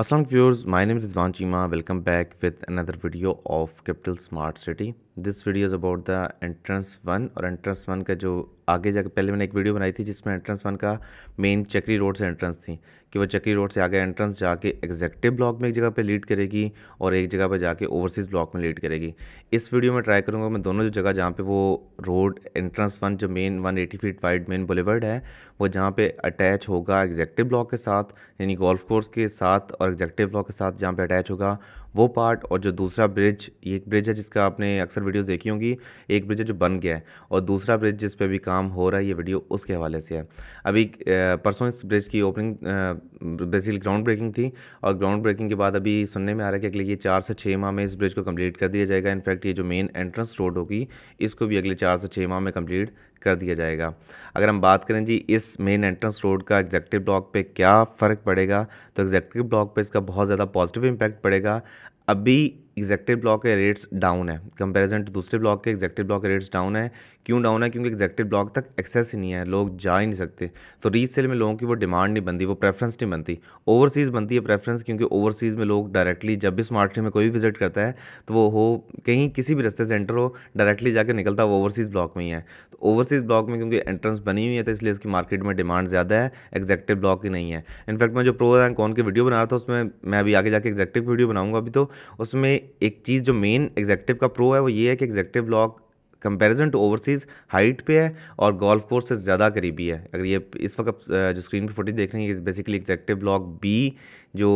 Assalamu viewers, my name is Rizwan Chima. Welcome back with another video of Capital Smart City. This video is about the entrance 1 or entrance 1 का जो आगे जाकर पहले मैंने एक video बनाई थी जिसमें एंट्रेंस वन का मेन चक्री रोड से एंट्रेंस थी कि वो चक्री रोड से आगे एंट्रेंस जाके एग्जेक्टिव ब्लॉक में एक जगह पे लीड करेगी और एक जगह पे जाके ओवरसीज़ ब्लॉक में लीड करेगी इस वीडियो में ट्राई करूँगा मैं दोनों जो जगह जहाँ पे वो रोड एंट्रेंस वन जो main one eighty feet wide main boulevard है वो जहाँ पर अटैच होगा एग्जेक्टिव ब्लॉक के साथ यानी गोल्फ कोर्स के साथ और एग्जेक्टिव ब्लॉक के साथ जहाँ पर अटैच होगा वो पार्ट और जो दूसरा ब्रिज एक ब्रिज है जिसका आपने अक्सर वीडियोस देखी होंगी एक ब्रिज है जो बन गया है और दूसरा ब्रिज जिस पर भी काम हो रहा है ये वीडियो उसके हवाले से है अभी परसों इस ब्रिज की ओपनिंग बेसिकली ग्राउंड ब्रेकिंग थी और ग्राउंड ब्रेकिंग के बाद अभी सुनने में आ रहा है कि अगले ये चार से छः माह में इस ब्रिज को कम्प्लीट कर दिया जाएगा इनफैक्ट ये जो मेन एंट्रेंस रोड होगी इसको भी अगले चार से छः माह में कम्प्लीट कर दिया जाएगा अगर हम बात करें जी इस मेन एंट्रेंस रोड का एग्जैक्टिव ब्लॉक पे क्या फ़र्क पड़ेगा तो एग्जैक्टिव ब्लॉक पे इसका बहुत ज़्यादा पॉजिटिव इम्पैक्ट पड़ेगा अभी एग्जैक्टिव ब्लॉक के रेट्स डाउन है कंपैरिजन टू दूसरे ब्लॉक के एग्जैक्टिव ब्लॉक के रेट्स डाउन है क्यों डाउन है क्योंकि एग्जैक्टिव ब्लॉक तक एक्सेस ही नहीं है लोग जा ही नहीं सकते तो रीसेल में लोगों की वो डिमांड नहीं बनती वो प्रेफरेंस नहीं बनती ओवरसीज़ बनती है प्रेफरेंस क्योंकि ओवरसीज़ में लोग डायरेक्टली जब भी स्मार्ट में कोई भी विजिट करता है तो वो हो कहीं किसी भी रस्ते से एंटर हो डायरेक्टली जाकर निकलता है वो ओवरसीज़ ब्लॉक में ही है तो ओवरसीज़ ब्लॉक में क्योंकि एंट्रेंस बनी हुई है तो इसलिए उसकी मार्केट में डिमांड ज़्यादा है एग्जैक्टिव ब्लॉक ही नहीं है इनफैक्ट मैं जो प्रो एंड कौन की वीडियो बना रहा था उसमें मैं अभी आगे जाकर एग्जैक्टिव वीडियो बनाऊँगा अभी तो उसमें एक चीज़ जो मेन एग्जेक्टिव का प्रो है वो ये है कि executive block comparison to overseas height पे है और गोल्फ कोर्स से ज़्यादा करीबी है अगर ये इस वक्त जो स्क्रीन पे फोटेज देख रहे हैं बेसिकली एग्जेक्टिव लॉक बी जो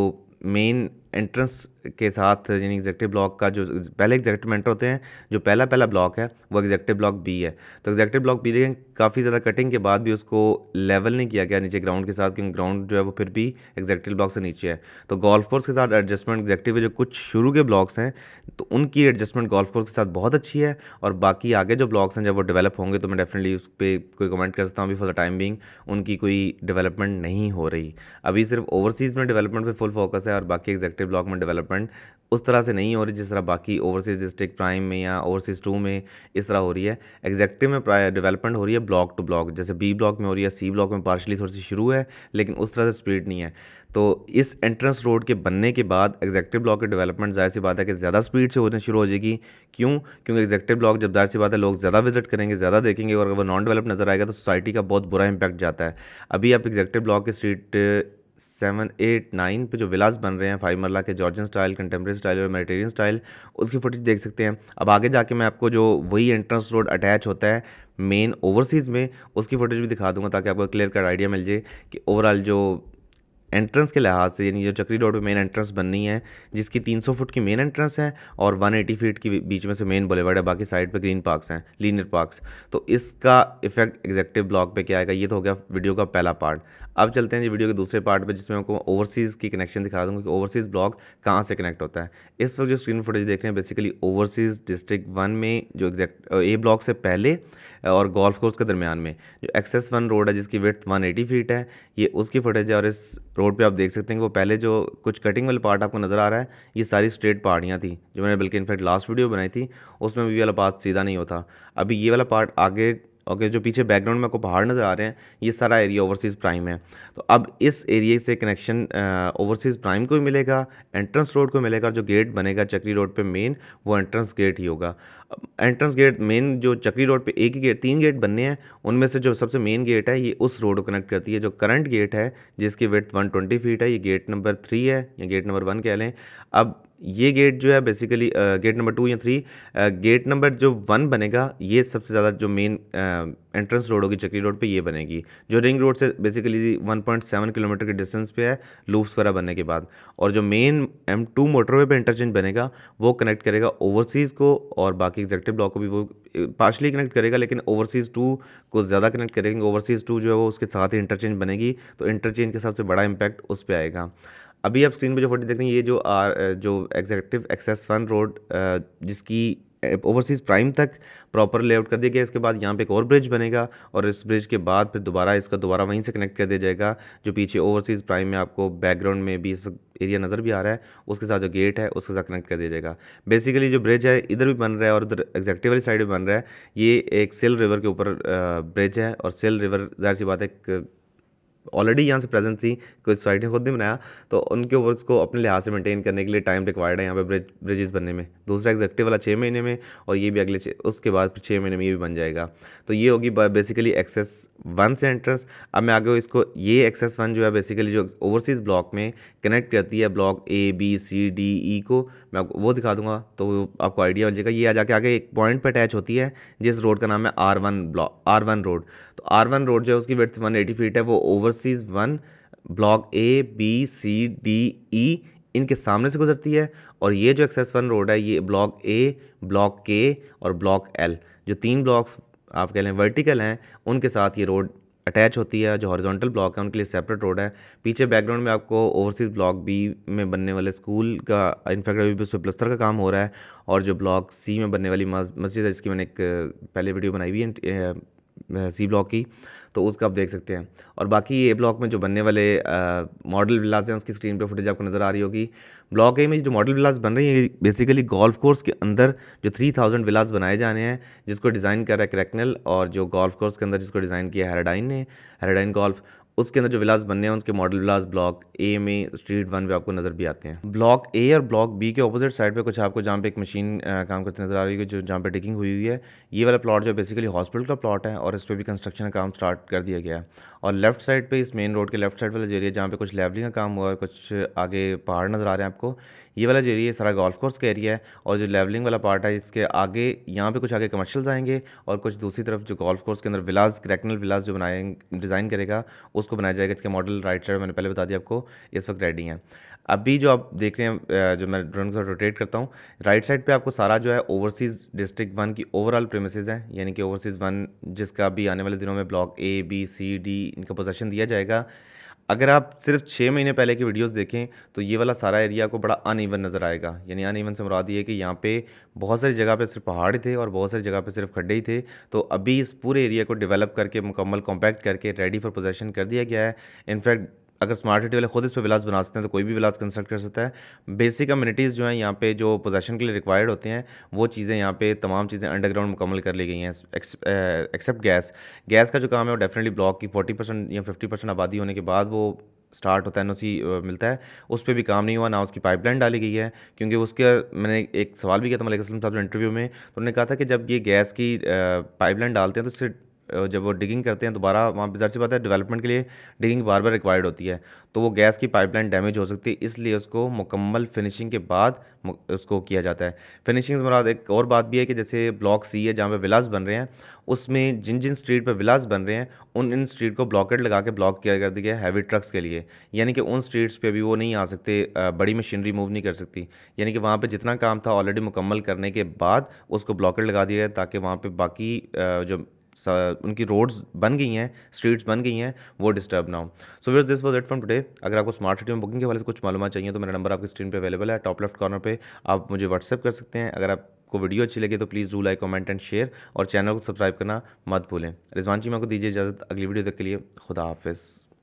मेन एंट्रेंस के साथ यानी एग्जेक्टिव ब्लॉक का जो पहले एग्जेक्टिव मेंटर होते हैं जो पहला पहला ब्लॉक है वो एग्जेक्टिव ब्लॉक बी है तो एग्जैक्टिव ब्लॉक बी देखें काफ़ी ज़्यादा कटिंग के बाद भी उसको लेवल नहीं किया गया नीचे ग्राउंड के साथ क्योंकि ग्राउंड जो है वो फिर भी एग्जेक्टिव ब्लॉक से नीचे है तो गोल्फ कोर्स के साथ एडजस्टमेंट एग्जेक्टिव जो कुछ शुरू के ब्लॉक्स हैं तो उनकी एडजस्टमेंट गोल्फ कोर्स के साथ बहुत अच्छी है और बाकी आगे जो ब्लॉक्स हैं जब वो डेवलप होंगे तो मैं डेफिनेटली उस पर कोई कमेंट कर सकता हूँ अभी फॉर द टाइम बिंग उनकी कोई डेवलपमेंट नहीं हो रही अभी सिर्फ ओवरसीज़ में डेवलपमेंट पर फुल फोकस है और बाकी एग्जैक्टिव प्रोडक्टिव ब्लॉक में डेवलपमेंट उस तरह से नहीं हो रही जिस तरह बाकी ओवरसीज डिस्ट्रिक्ट प्राइम में या ओवरसीज टू में इस तरह हो रही है एग्जैक्टिव में डेवलपमेंट हो रही है ब्लॉक टू ब्लॉक जैसे बी ब्लॉक में हो रही है सी ब्लॉक में पार्शली थोड़ी सी शुरू है लेकिन उस तरह से स्पीड नहीं है तो इस एंट्रेंस रोड के बनने के बाद एग्जैक्टिव ब्लॉक की डेवलपमेंट जाहिर सी बात है कि ज़्यादा स्पीड से होने शुरू हो जाएगी क्यों क्योंकि एग्जैक्टिव ब्लॉक जब जाहिर सी बात है लोग ज़्यादा विजिट करेंगे ज़्यादा देखेंगे और अगर वो नॉन डेवलप नज़र आएगा तो सोसाइटी का बहुत बुरा इंपैक्ट जाता है अभी आप एग्जैक्टिव ब्लॉक की स्ट्रीट सेवन एट नाइन पे जो विलास बन रहे हैं फाइव मरला के जॉर्जियन स्टाइल कंटेम्प्रेरी स्टाइल और मेडिटेरियन स्टाइल उसकी फुटेज देख सकते हैं अब आगे जाके मैं आपको जो वही एंट्रेंस रोड अटैच होता है मेन ओवरसीज़ में उसकी फुटेज भी दिखा दूंगा ताकि आपको क्लियर कट आइडिया मिल जाए कि ओवरऑल जो एंट्रेंस के लिहाज से यानी जो चक्री रोड पे मेन एंट्रेंस बननी है जिसकी 300 फुट की मेन एंट्रेंस है और 180 फीट की बीच में से मेन बुलेवर्ड है बाकी साइड पे ग्रीन पार्क्स हैं लीनियर पार्क्स तो इसका इफेक्ट एग्जेक्टिव ब्लॉक पे क्या आएगा ये तो हो गया वीडियो का पहला पार्ट अब चलते हैं जी वीडियो के दूसरे पार्ट पे जिसमें आपको ओवरसीज़ की कनेक्शन दिखा दूँगा कि ओवरसीज़ ब्लॉक कहाँ से कनेक्ट होता है इस वक्त जो स्क्रीन फुटेज देख रहे हैं बेसिकली ओवरसीज़ डिस्ट्रिक्ट वन में जो एग्जैक्ट ए ब्लॉक से पहले और गोल्फ कोर्स के दरमियान में जो एक्सेस वन रोड है जिसकी विथ वन एटी फीट है ये उसकी फुटेज है और इस रोड पर आप देख सकते हैं कि वो पहले जो कुछ कटिंग वाले पार्ट आपको नज़र आ रहा है ये सारी स्ट्रेट पहाड़ियाँ थी जो मैंने बल्कि इनफैक्ट लास्ट वीडियो बनाई थी उसमें भी वाला पार्ट सीधा नहीं होता अभी ये वाला पार्ट आगे ओके जो पीछे बैकग्राउंड में आपको पहाड़ नज़र आ रहे हैं ये सारा एरिया ओवरसीज़ प्राइम है तो अब इस एरिए से कनेक्शन ओवरसीज़ प्राइम को भी मिलेगा एंट्रेंस रोड को मिलेगा जो गेट बनेगा चक्री रोड पे मेन वो एंट्रेंस गेट ही होगा एंट्रेंस गेट मेन जो चक्री रोड पे एक ही गेट तीन गेट बनने हैं उनमें से जो सबसे मेन गेट है ये उस रोड को कनेक्ट करती है जो करंट गेट है जिसकी वेट वन फीट है ये गेट नंबर थ्री है या गेट नंबर वन कह लें अब ये गेट जो है बेसिकली गेट नंबर टू या थ्री गेट नंबर जो वन बनेगा ये सबसे ज़्यादा जो मेन एंट्रेंस रोड होगी चक्री रोड पे ये बनेगी जो रिंग रोड से बेसिकली 1.7 किलोमीटर के डिस्टेंस पे है लूप्स वगैरह बनने के बाद और जो मेन एम टू मोटरवे पर इंटरचेंज बनेगा वो कनेक्ट करेगा ओवरसीज़ को और बाकी एग्जेक्टिव ब्लॉक को भी वो पार्शली uh, कनेक्ट करेगा लेकिन ओवरसीज़ टू को ज़्यादा कनेक्ट करेगा ओवरसीज़ टू जो है वो उसके साथ ही इंटरचेंज बनेगी तो इंटरचेंज के हिसाब से बड़ा इम्पैक्ट उस पर आएगा अभी आप स्क्रीन पे जो फोटो देख रहे हैं ये जो आर जो एग्जेक्टिव एक्सेस वन रोड जिसकी ओवरसीज़ प्राइम तक प्रॉपर लेआउट कर दिया गया इसके बाद यहाँ पे एक और ब्रिज बनेगा और इस ब्रिज के बाद फिर दोबारा इसका दोबारा वहीं से कनेक्ट कर दिया जाएगा जो पीछे ओवरसीज़ प्राइम में आपको बैकग्राउंड में भी इस एरिया नज़र भी आ रहा है उसके साथ जो गेट है उसके साथ कनेक्ट कर दिया जाएगा बेसिकली जो ब्रिज है इधर भी बन रहा है और उधर एग्जैक्टिव वाली साइड भी बन रहा है ये एक सेल रिवर के ऊपर ब्रिज है और सेल रिवर जाहिर सी बात है ऑलरेडी यहाँ से प्रेजेंट थी कोई सोसाइटी ने खुद नहीं बनाया तो उनके ऊपर उसको अपने लिहाज से मेंटेन करने के लिए टाइम रिक्वायर्ड है यहाँ पे ब्रिज ब्रिजेस बनने में दूसरा एग्जेक्टिव वाला छः महीने में और ये भी अगले उसके बाद फिर छः महीने में ये भी बन जाएगा तो ये होगी बेसिकली एक्सेस वन से एंट्रेंस अब मैं आगे इसको ये एक्सेस वन जो है बेसिकली जो ओवरसीज़ ब्लॉक में कनेक्ट करती है block A B C D E को मैं आपको वो दिखा दूंगा तो आपको आइडिया मिल जाएगा ये आ जाके आगे एक पॉइंट पर अटैच होती है जिस रोड का नाम है R one block R one road तो आर वन रोड जो है उसकी वर्थ वन एटी फीट है वो overseas one block A B C D E इनके सामने से गुजरती है और ये जो एक्सेस वन रोड है ये ब्लॉक ए ब्लॉक के और ब्लॉक एल जो तीन ब्लॉक्स आप कह लें वर्टिकल हैं उनके साथ ये रोड अटैच होती है जो हॉरिजॉन्टल ब्लॉक है उनके लिए सेपरेट रोड है पीछे बैकग्राउंड में आपको ओवरसीज़ ब्लॉक बी में बनने वाले स्कूल का इनफैक्ट अभी उस पर प्लस्तर का काम हो रहा है और जो ब्लॉक सी में बनने वाली मस्जिद है जिसकी मैंने एक पहले वीडियो बनाई हुई है सी ब्लॉक की तो उसका आप देख सकते हैं और बाकी ए ब्लॉक में जो बनने वाले मॉडल विलाज हैं उसकी स्क्रीन पे फुटेज आपको नज़र आ रही होगी ब्लॉक ए में जो मॉडल विलाज बन रही है बेसिकली गोल्फ कोर्स के अंदर जो थ्री थाउजेंड विलाज बनाए जाने हैं जिसको डिज़ाइन कर रहा है क्रैकनल और जो गोल्फ कोर्स के अंदर जिसको डिज़ाइन किया हैराडाइन हेराडाइन ने हेराडाइन गोल्फ उसके अंदर जो विलास बनने हैं उसके मॉडल विलास ब्लॉक ए में स्ट्रीट वन पे आपको नज़र भी आते हैं ब्लॉक ए और ब्लॉक बी के अपोजिट साइड पे कुछ आपको जहाँ पे एक मशीन काम करते नज़र आ रही है जो जहाँ पे डिगिंग हुई हुई है ये वाला प्लॉट जो बेसिकली हॉस्पिटल का प्लॉट है और इस पर भी कंस्ट्रक्शन का काम स्टार्ट कर दिया गया है और लेफ्ट साइड पर इस मेन रोड के लेफ्ट साइड वाला एरिया जहाँ पे कुछ लेवलिंग का काम हुआ और कुछ आगे पहाड़ नज़र आ रहे हैं आपको ये वाला जो एरिया सारा गोल्फ कोर्स का एरिया है और जो लेवलिंग वाला पार्ट है इसके आगे यहाँ पे कुछ आगे कमर्शियल आएंगे और कुछ दूसरी तरफ जो गोल्फ कोर्स के अंदर विलास क्रैकनल विलास जो बनाए डिज़ाइन करेगा उसको बनाया जाएगा इसके मॉडल राइट साइड मैंने पहले बता दिया आपको इस वक्त रेडी है अभी जो आप देख रहे हैं जो मैं ड्रोन को रोटेट करता हूँ राइट साइड पे आपको सारा जो है ओवरसीज़ डिस्ट्रिक्ट वन की ओवरऑल प्रेमिसज हैं यानी कि ओवरसीज़ वन जिसका अभी आने वाले दिनों में block A B C D इनका पोजेशन दिया जाएगा अगर आप सिर्फ छः महीने पहले की वीडियोस देखें तो ये वाला सारा एरिया को बड़ा अनइवन नज़र आएगा यानी अनइवन से मुराद ये कि यहाँ पे बहुत सारी जगह पे सिर्फ पहाड़ थे और बहुत सारी जगह पे सिर्फ खड्डे ही थे तो अभी इस पूरे एरिया को डेवलप करके मुकम्मल कॉम्पैक्ट करके रेडी फॉर पोजेशन कर दिया गया है इनफैक्ट अगर स्मार्ट सिटी वाले खुद इस पर विलास बना सकते हैं तो कोई भी विलास कंस्ट्रक्ट कर सकता है बेसिक अम्यूनिटीज़ जो हैं यहाँ पे जो पोजेशन के लिए रिक्वायर्ड होते हैं वो चीज़ें यहाँ पे तमाम चीज़ें अंडरग्राउंड मुकम्मल कर ली गई हैं एक्सेप्ट गैस गैस का जो काम है वो डेफिनेटली ब्लॉक की फोर्टी परसेंट या फिफ्टी परसेंट आबादी होने के बाद वो स्टार्ट होता है उसी मिलता है उस पर भी काम नहीं हुआ ना उसकी पाइपलाइन डाली गई है क्योंकि उसके मैंने एक सवाल भी किया था मलिक असलम साहब ने इंटरव्यू में तो उन्होंने कहा था कि जब ये गैस की पाइपलाइन डालते हैं तो इससे जब वो डिगिंग करते हैं दोबारा वहाँ पर सी बात है डेवलपमेंट के लिए डिगिंग बार बार रिक्वायर्ड होती है तो वो गैस की पाइपलाइन डैमेज हो सकती है इसलिए उसको मुकम्मल फिनिशिंग के बाद उसको किया जाता है फिनिशिंग मुराद एक और बात भी है कि जैसे ब्लॉक सी है जहाँ पर विलास बन रहे हैं उसमें जिन जिन स्ट्रीट पर विलास बन रहे हैं उन इन स्ट्रीट को ब्लॉकेट लगा के ब्लॉक किया कर दिया हैवी ट्रक्स के लिए यानी कि उन स्ट्रीट्स पर भी वो नहीं आ सकते बड़ी मशीनरी मूव नहीं कर सकती यानी कि वहाँ पर जितना काम था ऑलरेडी मुकम्मल करने के बाद उसको ब्लॉकेट लगा दिया गया ताकि वहाँ पर बाकी जो उनकी रोड्स बन गई हैं स्ट्रीट्स बन गई हैं वो डिस्टर्ब ना हो सो वेज this was it from today अगर आपको स्मार्ट सिटी में बुकिंग के वाले से कुछ मालूम चाहिए तो मेरा नंबर आपकी स्क्रीन पर अवेलेबल है टॉप लेफ्ट कॉर्नर पर आप मुझे व्हाट्सअप कर सकते हैं अगर आपको वीडियो अच्छी लगे तो please do like comment and share और चैनल को सब्सक्राइब करना मत भूलें रिजवान जी मैं को दीजिए इजाज़त अगली वीडियो तक के लिए खुदा हाफिज़